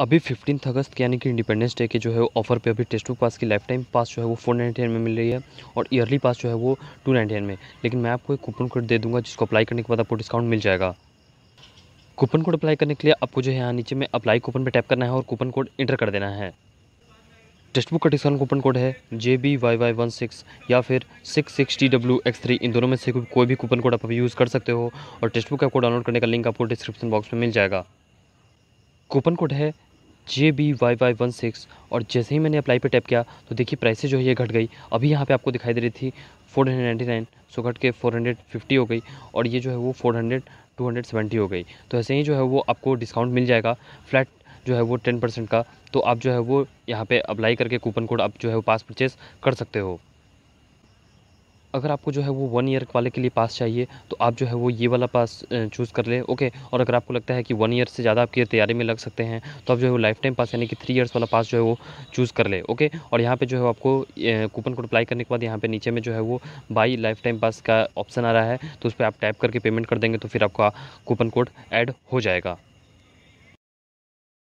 अभी फिफ्टीन अगस्त यानी कि इंडिपेंडेंस डे के जो है ऑफर पे अभी टेस्ट बुक पास की लाइफ टाइम पास जो है वो फोर नाइन्टी में मिल रही है और ईयरली पास जो है वो टू नाइन्टी में लेकिन मैं आपको एक कूपन कोड दे दूंगा जिसको अप्लाई करने के बाद आपको डिस्काउंट मिल जाएगा कूपन कोड अप्लाई करने के लिए आपको जो है यहाँ नीचे में अप्लाई कूपन पर टैप करना है और कूपन कोड इंटर कर देना है टेस्ट बुक का डिस्काउंट कूपन कोड है J B Y Y one six या फिर six six T W X three इन दोनों में से कोई भी कूपन कोड आप अभी यूज़ कर सकते हो और टेस्ट बुक का डाउनलोड करने का लिंक आपको डिस्क्रिप्शन बॉक्स में मिल जाएगा कूपन कोड है J B Y Y one six और जैसे ही मैंने अप्लाई पे टैप किया तो देखिए प्राइसेज जो है ये घट गई अभी यहाँ पे आपको दिखाई दे रही थी फोर हंड्रेड नाइन्टी नाइन सो घट के फोर हंड्रेड फिफ्टी हो गई और ये जो है वो four hundred two hundred seventy हो गई तो ऐसे ही जो है वो आपको डिस्काउंट मिल जाएगा फ्लैट जो है वो टेन परसेंट का तो आप जो है वो यहाँ पर अप्लाई करके कूपन कोड आप जो है वो पास परचेज़ कर सकते हो अगर आपको जो है वो वन ईयर वाले के लिए पास चाहिए तो आप जो है वो ये वाला पास चूज़ कर ले ओके और अगर आपको लगता है कि वन ईयर से ज़्यादा आपकी तैयारी में लग सकते हैं तो आप जो है वो लाइफ टाइम पास यानी कि थ्री ईयर्स वाला पास जो है वो चूज़ कर ले ओके और यहाँ पर जो है आपको कूपन कोड अप्लाई करने के बाद यहाँ पर नीचे में जो है वो बाई लाइफ टाइम पास का ऑप्शन आ रहा है तो उस पर आप टाइप करके पेमेंट कर देंगे तो फिर आपका कूपन कोड ऐड हो जाएगा